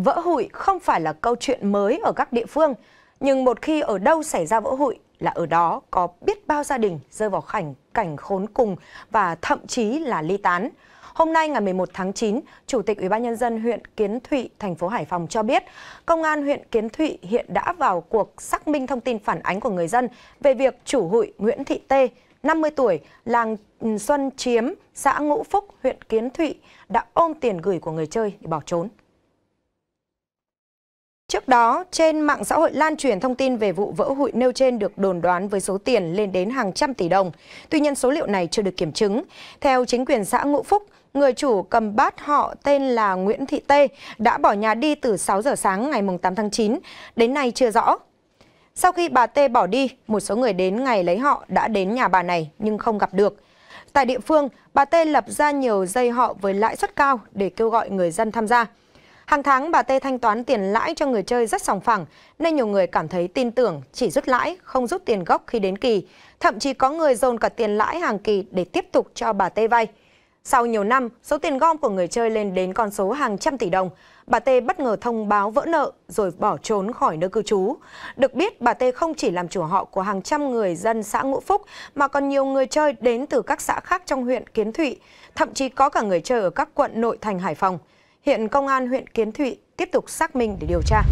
Vỡ hụi không phải là câu chuyện mới ở các địa phương, nhưng một khi ở đâu xảy ra vỡ hụi là ở đó có biết bao gia đình rơi vào cảnh cảnh khốn cùng và thậm chí là ly tán. Hôm nay ngày 11 tháng 9, Chủ tịch Ủy ban nhân dân huyện Kiến Thụy, thành phố Hải Phòng cho biết, công an huyện Kiến Thụy hiện đã vào cuộc xác minh thông tin phản ánh của người dân về việc chủ hụi Nguyễn Thị Tê, 50 tuổi, làng Xuân Chiếm, xã Ngũ Phúc, huyện Kiến Thụy đã ôm tiền gửi của người chơi để bỏ trốn. Trước đó, trên mạng xã hội lan truyền thông tin về vụ vỡ hụi nêu trên được đồn đoán với số tiền lên đến hàng trăm tỷ đồng. Tuy nhiên số liệu này chưa được kiểm chứng. Theo chính quyền xã Ngũ Phúc, người chủ cầm bát họ tên là Nguyễn Thị Tê đã bỏ nhà đi từ 6 giờ sáng ngày 8 tháng 9, đến nay chưa rõ. Sau khi bà Tê bỏ đi, một số người đến ngày lấy họ đã đến nhà bà này nhưng không gặp được. Tại địa phương, bà Tê lập ra nhiều dây họ với lãi suất cao để kêu gọi người dân tham gia. Hàng tháng bà Tê thanh toán tiền lãi cho người chơi rất sòng phẳng, nên nhiều người cảm thấy tin tưởng chỉ rút lãi, không rút tiền gốc khi đến kỳ. Thậm chí có người dồn cả tiền lãi hàng kỳ để tiếp tục cho bà Tê vay. Sau nhiều năm, số tiền gom của người chơi lên đến con số hàng trăm tỷ đồng. Bà Tê bất ngờ thông báo vỡ nợ rồi bỏ trốn khỏi nơi cư trú. Được biết, bà Tê không chỉ làm chủ họ của hàng trăm người dân xã Ngũ Phúc mà còn nhiều người chơi đến từ các xã khác trong huyện Kiến Thụy, thậm chí có cả người chơi ở các quận nội thành Hải Phòng. Hiện công an huyện Kiến Thụy tiếp tục xác minh để điều tra.